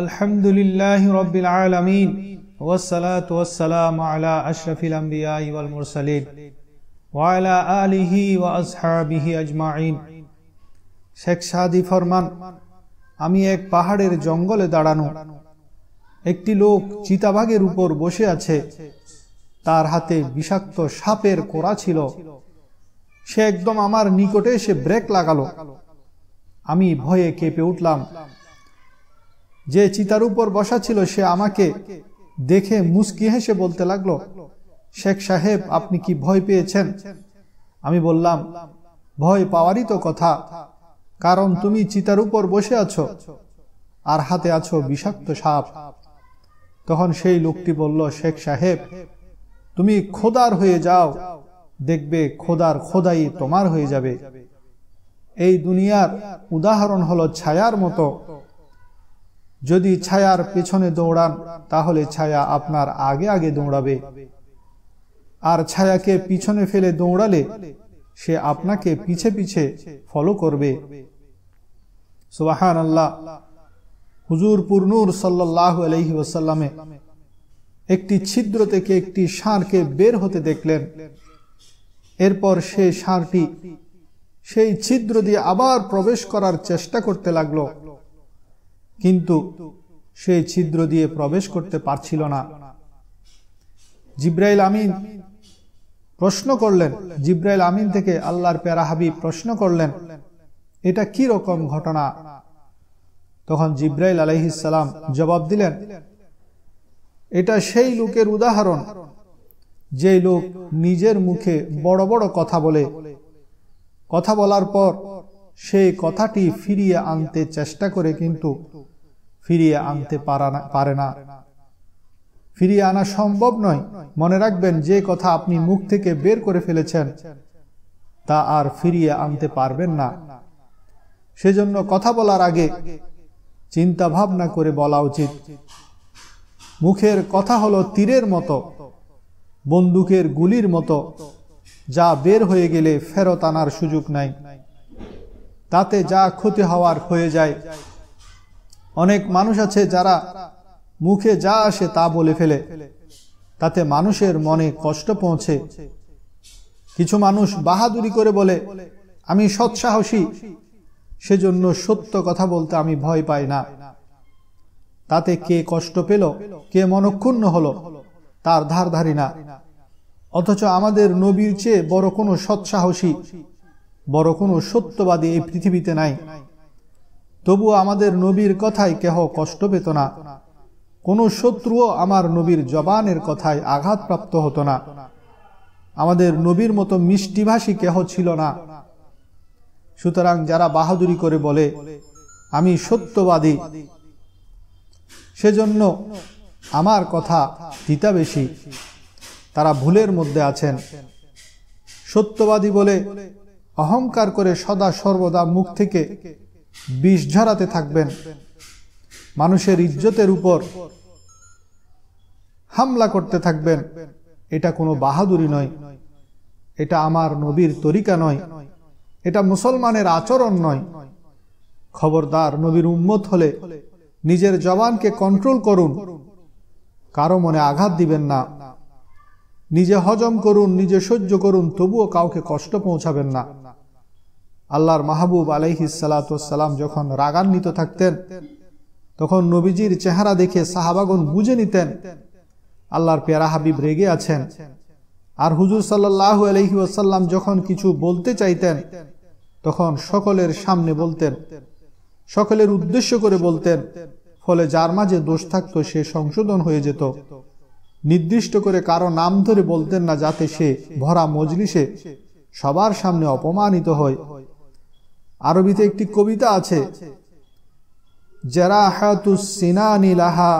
আলহামদুলিল্লাহ রবিল আলমিন ওসালাত ওসালাম আলা আশরফিল আম্বিয়া ওয়াল মুরসালিন ওয়ালা আলিহি ওয়া আসহাবিহি আজমাইন শেখ সাদি ফরমান আমি এক পাহাড়ের জঙ্গলে দাঁড়ানো একটি লোক চিতাবাগের উপর বসে আছে তার হাতে বিষাক্ত সাপের কোড়া ছিল সে একদম আমার নিকটে এসে ব্রেক লাগালো আমি ভয়ে কেঁপে উঠলাম যে চিতার উপর বসা ছিল সে আমাকে দেখে মুসকি হেসে বলতে লাগলো শেখ সাহেব আপনি কি ভয় পেয়েছেন আমি বললাম ভয় পাওয়ারই তো কথা কারণ তুমি চিতার উপর বসে আছো আর হাতে আছো বিষাক্ত সাপ তখন সেই লোকটি বলল শেখ সাহেব তুমি খোদার হয়ে যাও দেখবে খোদার খোদাই তোমার হয়ে যাবে এই দুনিয়ার উদাহরণ হলো ছায়ার মতো যদি ছায়ার পেছনে দৌড়ান তাহলে ছায়া আপনার আগে আগে দৌড়াবে আর ছায়াকে পিছনে ফেলে দৌড়ালে সে আপনাকে পিছে পিছে ফলো করবে সুবাহান হুজুর পুরনুর সাল্লাহ আলহি ওসাল্লামে একটি ছিদ্র থেকে একটি ষাঁড়কে বের হতে দেখলেন এরপর সে ষাঁড়টি সেই ছিদ্র দিয়ে আবার প্রবেশ করার চেষ্টা করতে লাগলো কিন্তু সে ছিদ্র দিয়ে প্রবেশ করতে পারছিল না জিব্রাইল আমিন প্রশ্ন করলেন জিব্রাইল আমিন থেকে আল্লাহর প্যারা হাবিব প্রশ্ন করলেন এটা কি রকম ঘটনা তখন জিব্রাইল আলহিসাম জবাব দিলেন এটা সেই লোকের উদাহরণ যে লোক নিজের মুখে বড় বড় কথা বলে কথা বলার পর সেই কথাটি ফিরিয়ে আনতে চেষ্টা করে কিন্তু ফিরিয়ে আনতে পারে না ফিরিয়ে আনা সম্ভব নয় মনে রাখবেন যে কথা আপনি মুখ থেকে বের করে ফেলেছেন তা আর ফিরিয়ে আনতে পারবেন না সেজন্য কথা বলার আগে চিন্তা ভাবনা করে বলা উচিত মুখের কথা হলো তীরের মতো বন্দুকের গুলির মতো যা বের হয়ে গেলে ফেরত আনার সুযোগ নাই তাতে যা ক্ষতি হওয়ার হয়ে যায় অনেক মানুষ আছে যারা মুখে যা আসে তা বলে ফেলে তাতে মানুষের মনে কষ্ট পৌঁছে কিছু মানুষ বাহাদুরি করে বলে আমি সৎসাহসী সেজন্য সত্য কথা বলতে আমি ভয় পাই না তাতে কে কষ্ট পেল কে মনক্ষুণ্ণ হল তার ধার ধারি না অথচ আমাদের নবীর চেয়ে বড় কোনো সৎসাহসী বড় কোনো সত্যবাদী এই পৃথিবীতে নাই তবু আমাদের নবীর কথায় কেহ কষ্ট পেত না কোনো শত্রুও আমার নবীর জবানের কথায় আঘাতপ্রাপ্ত হতো না আমাদের নবীর মতো মিষ্টিভাষী কেহ ছিল না সুতরাং যারা বাহাদুরি করে বলে আমি সত্যবাদী সেজন্য আমার কথা দিতা বেশি তারা ভুলের মধ্যে আছেন সত্যবাদী বলে অহংকার করে সদা সর্বদা মুখ থেকে বিষ ঝরাতে থাকবেন মানুষের ইজ্জতের উপর হামলা করতে থাকবেন এটা কোনো বাহাদুরি নয় এটা আমার নবীর তরিকা নয় এটা মুসলমানের আচরণ নয় খবরদার নবীর উম্মত হলে নিজের জবানকে কন্ট্রোল করুন কারো মনে আঘাত দিবেন না নিজে হজম করুন নিজে সহ্য করুন তবুও কাউকে কষ্ট পৌঁছাবেন না আল্লাহর মাহবুব আলাইহি সালাতাম যখন রাগান্বিত থাকতেন তখন নবীজির চেহারা দেখে সাহাবাগন বুঝে নিতেন আল্লাহর পেয়ারা হাবিব রেগে আছেন আর হুজুর সাল্লাহ আলহি ওসাল্লাম যখন কিছু বলতে চাইতেন তখন সকলের সামনে বলতেন সকলের উদ্দেশ্য করে বলতেন ফলে যার মাঝে দোষ থাকত সে সংশোধন হয়ে যেত নির্দিষ্ট করে কারো নাম ধরে বলতেন না যাতে সে ভরা মজলিসে সবার সামনে অপমানিত হয় আরবিতে একটি কবিতা আছে জেরাহাতু সিনানি লাহা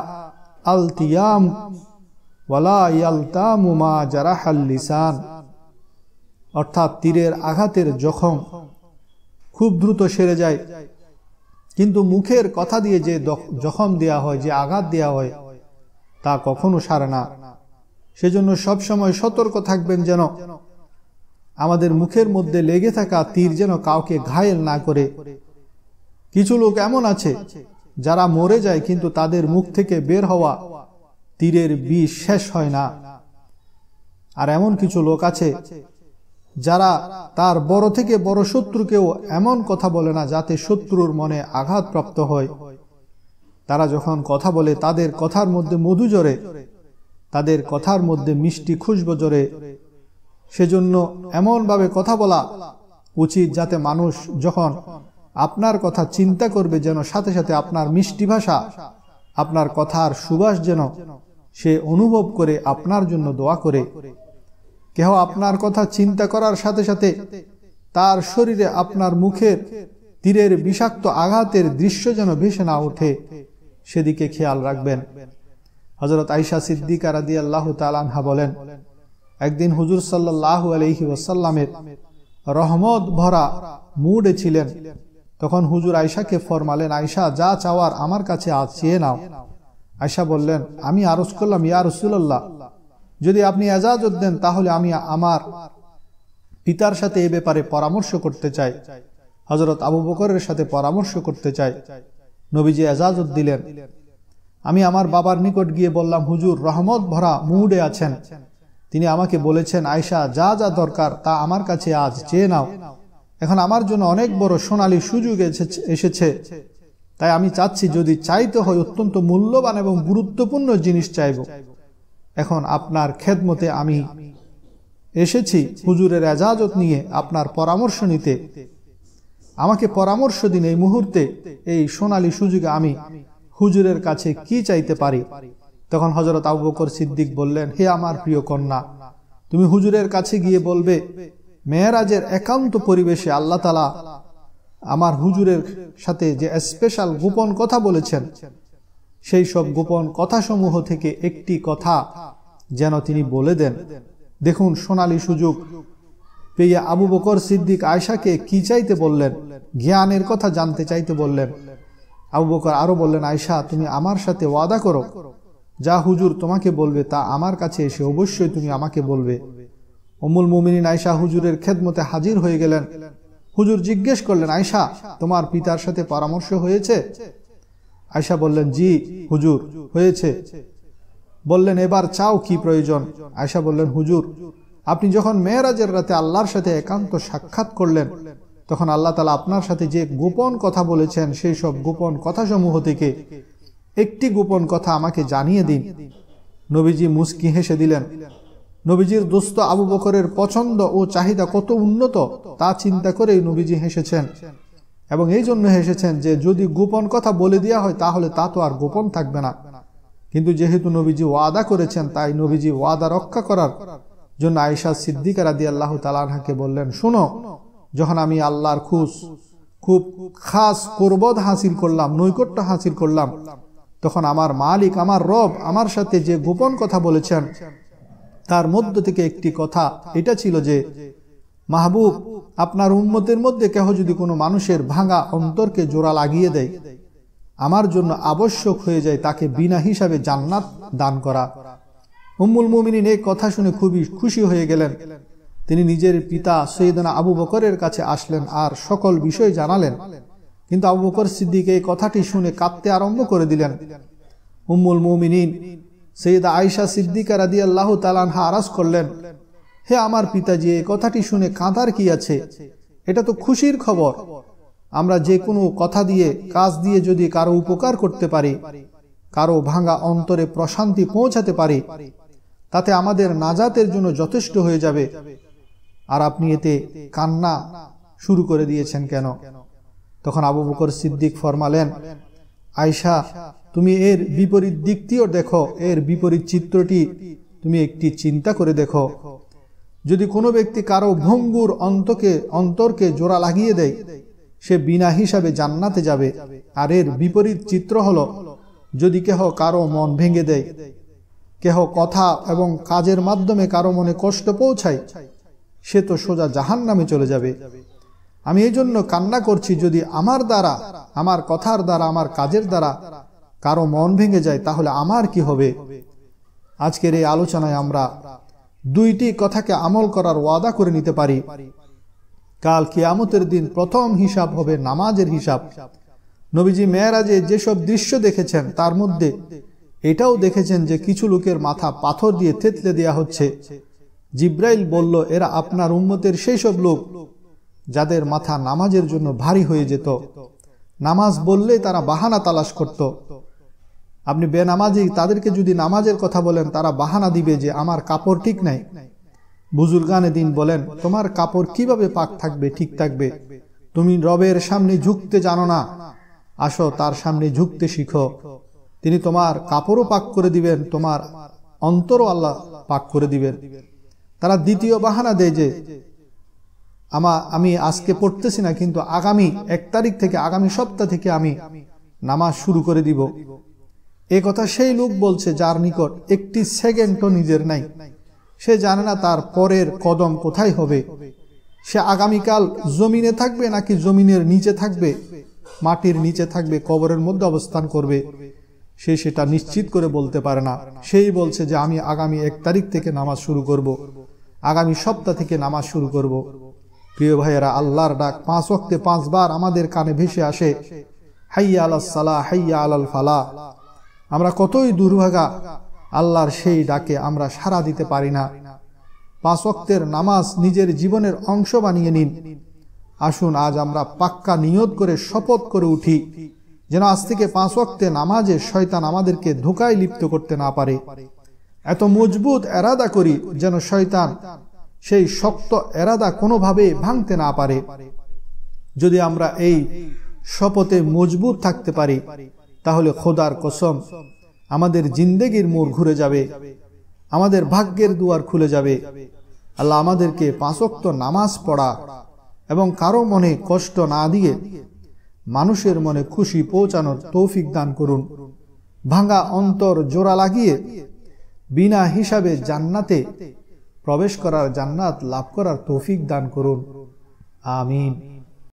আলতিয়াম ওয়ালা ইয়ালতামু মা জারাহাল লিসান অর্থাৎ তীরের আঘাতের জখম খুব দ্রুত সেরে যায় কিন্তু মুখের কথা দিয়ে যে জখম দেয়া হয় যে আঘাত দেয়া হয় তা কখনো সারে না সেজন্য সবসময় সতর্ক থাকবেন যেন আমাদের মুখের মধ্যে লেগে থাকা তীর যেন কাউকে ঘায়েল না করে কিছু লোক এমন আছে যারা মরে যায় কিন্তু তাদের মুখ থেকে বের হওয়া তীরের বিষ শেষ হয় না আর এমন কিছু লোক আছে যারা তার বড় থেকে বড় শত্রুকেও এমন কথা বলে না যাতে শত্রুর মনে আঘাতপ্রাপ্ত হয় তারা যখন কথা বলে তাদের কথার মধ্যে মধু জরে তাদের কথার মধ্যে মিষ্টি খুশবো জরে সেজন্য এমনভাবে কথা বলা উচিত যাতে মানুষ যখন আপনার কথা চিন্তা করবে যেন সাথে সাথে আপনার মিষ্টি ভাষা আপনার কথার সুবাস যেন সে অনুভব করে আপনার জন্য দোয়া করে কেহ আপনার কথা চিন্তা করার সাথে সাথে তার শরীরে আপনার মুখের তীরের বিষাক্ত আঘাতের দৃশ্য যেন ভেসে না ওঠে সেদিকে খেয়াল রাখবেন হজরত আইসা সিদ্দিকার দিয়াল্লাহ তালানহা বলেন একদিন হুজুর সাল্লাহ আলহি ওয়াসাল্লামের রহমত ভরা মুডে ছিলেন তখন হুজুর আয়সাকে ফরমালেন আয়সা যা চাওয়ার আমার কাছে আজ চেয়ে নাও আয়সা বললেন আমি আরস করলাম ইয়া রসুল্লাহ যদি আপনি এজাজত দেন তাহলে আমি আমার পিতার সাথে এ ব্যাপারে পরামর্শ করতে চাই হজরত আবু বকরের সাথে পরামর্শ করতে চাই নবীজি এজাজত দিলেন আমি আমার বাবার নিকট গিয়ে বললাম হুজুর রহমত ভরা মুডে আছেন তিনি আমাকে বলেছেন আয়সা যা যা দরকার তা আমার কাছে আজ চেয়ে নাও এখন আমার জন্য অনেক বড় সোনালী সুযোগ এসেছে তাই আমি চাচ্ছি যদি চাইতে হয় অত্যন্ত মূল্যবান এবং গুরুত্বপূর্ণ জিনিস চাইব এখন আপনার খেদমতে আমি এসেছি হুজুরের এজাজত নিয়ে আপনার পরামর্শ নিতে আমাকে পরামর্শ দিন এই মুহূর্তে এই সোনালী সুযোগে আমি হুজুরের কাছে কি চাইতে পারি তখন হজরত আবুকর সিদ্দিক বললেন হে আমার প্রিয় কন্যা তুমি হুজুরের কাছে গিয়ে বলবে মেয়েরাজের একান্ত পরিবেশে আল্লাহ তালা আমার হুজুরের সাথে যে স্পেশাল গোপন কথা বলেছেন সেই সব গোপন কথাসমূহ থেকে একটি কথা যেন তিনি বলে দেন দেখুন সোনালি সুযোগ পেয়ে আবু বকর সিদ্দিক আয়সাকে কি চাইতে বললেন জ্ঞানের কথা জানতে চাইতে বললেন আবু বকর আরো বললেন আয়সা তুমি আমার সাথে ওয়াদা করো যা হুজুর তোমাকে বলবে তা আমার কাছে এসে অবশ্যই তুমি আমাকে বলবে অমুল মুমিনী আয়সা হুজুরের খেদমতে হাজির হয়ে গেলেন হুজুর জিজ্ঞেস করলেন আয়সা তোমার পিতার সাথে পরামর্শ হয়েছে আয়সা বললেন জি হুজুর হয়েছে বললেন এবার চাও কি প্রয়োজন আয়সা বললেন হুজুর আপনি যখন মেয়েরাজের রাতে আল্লাহর সাথে একান্ত সাক্ষাৎ করলেন তখন আল্লাহ তালা আপনার সাথে যে গোপন কথা বলেছেন সেই সব গোপন কথাসমূহ থেকে একটি গোপন কথা আমাকে জানিয়ে দিন নবীজি মুসকি হেসে দিলেন নবীজির দোস্ত আবু বকরের পছন্দ ও চাহিদা কত উন্নত তা চিন্তা করেই নবীজি হেসেছেন এবং এই জন্য হেসেছেন যে যদি গোপন কথা বলে দেওয়া হয় তাহলে তা তো আর গোপন থাকবে না কিন্তু যেহেতু নবীজি ওয়াদা করেছেন তাই নবীজি ওয়াদা রক্ষা করার জন্য আয়সা সিদ্দিকা রাদি আল্লাহ তালাহাকে বললেন শোনো যখন আমি আল্লাহর খুশ খুব খাস কোরবদ হাসিল করলাম নৈকট্য হাসিল করলাম তখন আমার মালিক আমার রব আমার সাথে যে গোপন কথা বলেছেন তার মধ্য থেকে একটি কথা এটা ছিল যে মাহবুব আপনার উন্মতের মধ্যে কেহ যদি কোনো মানুষের ভাঙা অন্তরকে জোড়া লাগিয়ে দেয় আমার জন্য আবশ্যক হয়ে যায় তাকে বিনা হিসাবে জান্নাত দান করা উম্মুল মুমিনিন এই কথা শুনে খুবই খুশি হয়ে গেলেন তিনি নিজের পিতা সৈয়দনা আবু বকরের কাছে আসলেন আর সকল বিষয় জানালেন কিন্তু আবু বকর সিদ্দিক এই কথাটি শুনে কাঁদতে আরম্ভ করে দিলেন উম্মুল মুমিনিন সৈয়দ আয়সা সিদ্দিকা রাদি আল্লাহ তালানহা আরাস করলেন হে আমার পিতাজি এই কথাটি শুনে কাঁদার কি আছে এটা তো খুশির খবর আমরা যে কোনো কথা দিয়ে কাজ দিয়ে যদি কারো উপকার করতে পারি কারো ভাঙা অন্তরে প্রশান্তি পৌঁছাতে পারি তাতে আমাদের নাজাতের জন্য যথেষ্ট হয়ে যাবে আর আপনি এতে কান্না শুরু করে দিয়েছেন কেন তখন আবু বকর সিদ্দিক ফরমালেন আয়সা তুমি এর বিপরীত দিকটিও দেখো এর বিপরীত চিত্রটি তুমি একটি চিন্তা করে দেখো যদি কোনো ব্যক্তি কারো ভঙ্গুর অন্তকে অন্তরকে জোড়া লাগিয়ে দেয় সে বিনা হিসাবে জান্নাতে যাবে আর এর বিপরীত চিত্র হলো যদি কেহ কারো মন ভেঙে দেয় কেহ কথা এবং কাজের মাধ্যমে কারো মনে কষ্ট পৌঁছায় সে তো সোজা জাহান নামে চলে যাবে আমি এই জন্য কান্না করছি যদি আমার দ্বারা আমার কথার দ্বারা আমার কাজের দ্বারা কারো মন ভেঙে যায় তাহলে আমার কি হবে আজকের এই আলোচনায় আমরা দুইটি কথাকে আমল করার ওয়াদা করে নিতে পারি কাল কিয়ামতের দিন প্রথম হিসাব হবে নামাজের হিসাব নবীজি মেয়েরাজে যেসব দৃশ্য দেখেছেন তার মধ্যে এটাও দেখেছেন যে কিছু লোকের মাথা পাথর দিয়ে থেতলে দেয়া হচ্ছে জিব্রাইল বলল এরা আপনার উন্মতের সেই সব লোক যাদের মাথা নামাজের জন্য ভারী হয়ে যেত নামাজ বললে তারা বাহানা তালাশ করত আপনি বেনামাজি তাদেরকে যদি নামাজের কথা বলেন তারা বাহানা দিবে যে আমার কাপড় ঠিক নাই বুজুলগানে দিন বলেন তোমার কাপড় কিভাবে পাক থাকবে ঠিক থাকবে তুমি রবের সামনে ঝুঁকতে জানো না আসো তার সামনে ঝুঁকতে শিখো তিনি তোমার কাপড়ও পাক করে দিবেন তোমার অন্তরও আল্লাহ পাক করে দিবেন তারা দ্বিতীয় বাহানা দেয় যে আমা আমি আজকে পড়তেছি না কিন্তু আগামী এক তারিখ থেকে আগামী সপ্তাহ থেকে আমি নামাজ শুরু করে দিব এ কথা সেই লোক বলছে যার নিকট একটি সেকেন্ডও নিজের নাই সে জানে না তার পরের কদম কোথায় হবে সে আগামীকাল জমিনে থাকবে নাকি জমিনের নিচে থাকবে মাটির নিচে থাকবে কবরের মধ্যে অবস্থান করবে সে সেটা নিশ্চিত করে বলতে পারে না সেই বলছে যে আমি আগামী এক তারিখ থেকে নামাজ শুরু করব। আগামী সপ্তাহ থেকে নামাজ শুরু করব। প্রিয় ভাইয়েরা আল্লাহর ডাক পাঁচ ওয়াক্তে পাঁচবার আমাদের কানে ভেসে আসে হাইয়া আলাল সালাহ হাইয়া আলাল ফালা আমরা কতই দুর্ভাগা আল্লাহর সেই ডাকে আমরা সাড়া দিতে পারি না পাঁচ ওয়াক্তের নামাজ নিজের জীবনের অংশ বানিয়ে নিন আসুন আজ আমরা পাক্কা নিয়ত করে শপথ করে উঠি যেন আজ থেকে পাঁচ ওয়াক্তে নামাজে শয়তান আমাদেরকে ধোকায় লিপ্ত করতে না পারে এত মজবুত এরাদা করি যেন শয়তান সেই শক্ত এরাদা কোনোভাবে ভাঙতে না পারে যদি আমরা এই শপথে মজবুত থাকতে পারি তাহলে খোদার কসম আমাদের জিন্দেগির মোড় ঘুরে যাবে আমাদের ভাগ্যের দুয়ার খুলে যাবে আল্লাহ আমাদেরকে পাঁচক্ত নামাজ পড়া এবং কারো মনে কষ্ট না দিয়ে মানুষের মনে খুশি পৌঁছানোর তৌফিক দান করুন ভাঙা অন্তর জোড়া লাগিয়ে বিনা হিসাবে জান্নাতে প্রবেশ করার জান্নাত লাভ করার তৌফিক দান করুন আমিন